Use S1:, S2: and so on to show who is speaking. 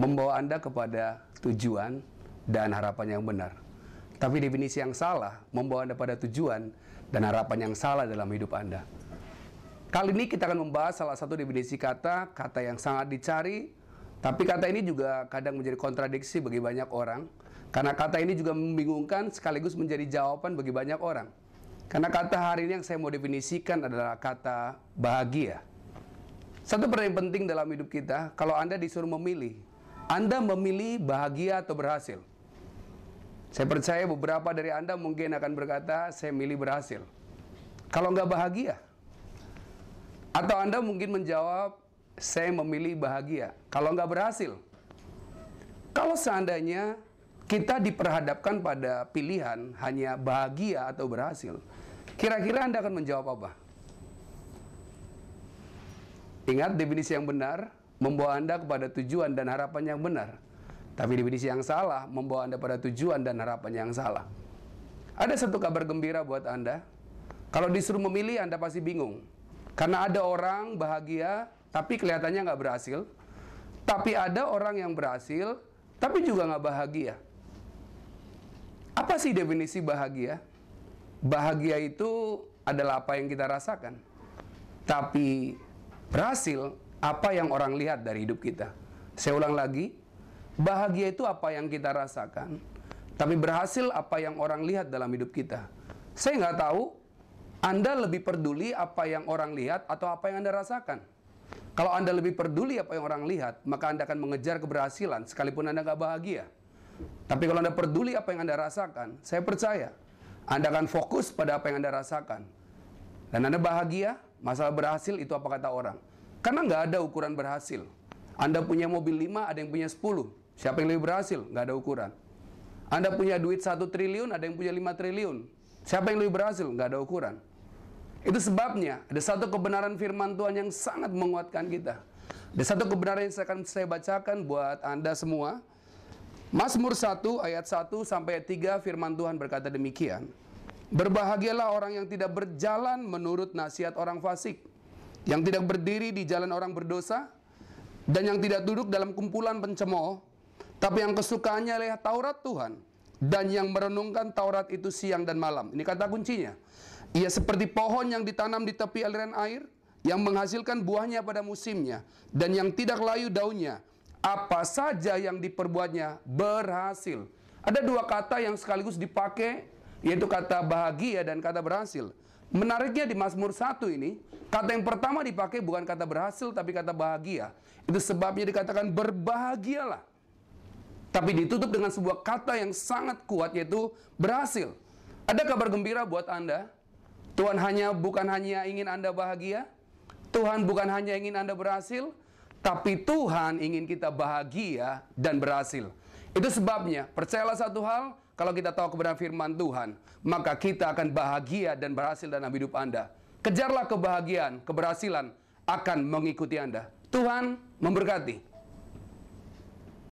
S1: membawa Anda kepada tujuan dan harapan yang benar. Tapi definisi yang salah membawa Anda pada tujuan dan harapan yang salah dalam hidup Anda. Kali ini kita akan membahas salah satu definisi kata, kata yang sangat dicari, tapi kata ini juga kadang menjadi kontradiksi bagi banyak orang, karena kata ini juga membingungkan sekaligus menjadi jawaban bagi banyak orang. Karena kata hari ini yang saya mau definisikan adalah kata bahagia. Satu peran penting dalam hidup kita, kalau Anda disuruh memilih anda memilih bahagia atau berhasil. Saya percaya beberapa dari Anda mungkin akan berkata, saya milih berhasil. Kalau nggak bahagia. Atau Anda mungkin menjawab, saya memilih bahagia. Kalau nggak berhasil. Kalau seandainya kita diperhadapkan pada pilihan hanya bahagia atau berhasil, kira-kira Anda akan menjawab apa? Ingat definisi yang benar, membawa Anda kepada tujuan dan harapan yang benar. Tapi definisi yang salah membawa Anda pada tujuan dan harapan yang salah. Ada satu kabar gembira buat Anda. Kalau disuruh memilih, Anda pasti bingung. Karena ada orang bahagia, tapi kelihatannya nggak berhasil. Tapi ada orang yang berhasil, tapi juga nggak bahagia. Apa sih definisi bahagia? Bahagia itu adalah apa yang kita rasakan. Tapi berhasil apa yang orang lihat dari hidup kita. Saya ulang lagi, bahagia itu apa yang kita rasakan, tapi berhasil apa yang orang lihat dalam hidup kita. Saya nggak tahu, Anda lebih peduli apa yang orang lihat atau apa yang Anda rasakan. Kalau Anda lebih peduli apa yang orang lihat, maka Anda akan mengejar keberhasilan sekalipun Anda nggak bahagia. Tapi kalau Anda peduli apa yang Anda rasakan, saya percaya Anda akan fokus pada apa yang Anda rasakan. Dan Anda bahagia, masalah berhasil itu apa kata orang. Karena nggak ada ukuran berhasil. Anda punya mobil 5, ada yang punya 10. Siapa yang lebih berhasil? Nggak ada ukuran. Anda punya duit 1 triliun, ada yang punya 5 triliun. Siapa yang lebih berhasil? Nggak ada ukuran. Itu sebabnya ada satu kebenaran firman Tuhan yang sangat menguatkan kita. Ada satu kebenaran yang saya akan saya bacakan buat Anda semua. Mazmur 1 ayat 1 sampai ayat 3 firman Tuhan berkata demikian. Berbahagialah orang yang tidak berjalan menurut nasihat orang fasik yang tidak berdiri di jalan orang berdosa, dan yang tidak duduk dalam kumpulan pencemooh, tapi yang kesukaannya adalah Taurat Tuhan, dan yang merenungkan Taurat itu siang dan malam. Ini kata kuncinya. Ia seperti pohon yang ditanam di tepi aliran air, yang menghasilkan buahnya pada musimnya, dan yang tidak layu daunnya. Apa saja yang diperbuatnya berhasil. Ada dua kata yang sekaligus dipakai, yaitu kata bahagia dan kata berhasil. Menariknya di Mazmur 1 ini, kata yang pertama dipakai bukan kata berhasil, tapi kata bahagia. Itu sebabnya dikatakan berbahagialah. Tapi ditutup dengan sebuah kata yang sangat kuat, yaitu berhasil. Ada kabar gembira buat Anda? Tuhan hanya bukan hanya ingin Anda bahagia, Tuhan bukan hanya ingin Anda berhasil, tapi Tuhan ingin kita bahagia dan berhasil. Itu sebabnya, percayalah satu hal, kalau kita tahu kebenaran firman Tuhan, maka kita akan bahagia dan berhasil dalam hidup Anda. Kejarlah kebahagiaan, keberhasilan akan mengikuti Anda. Tuhan memberkati.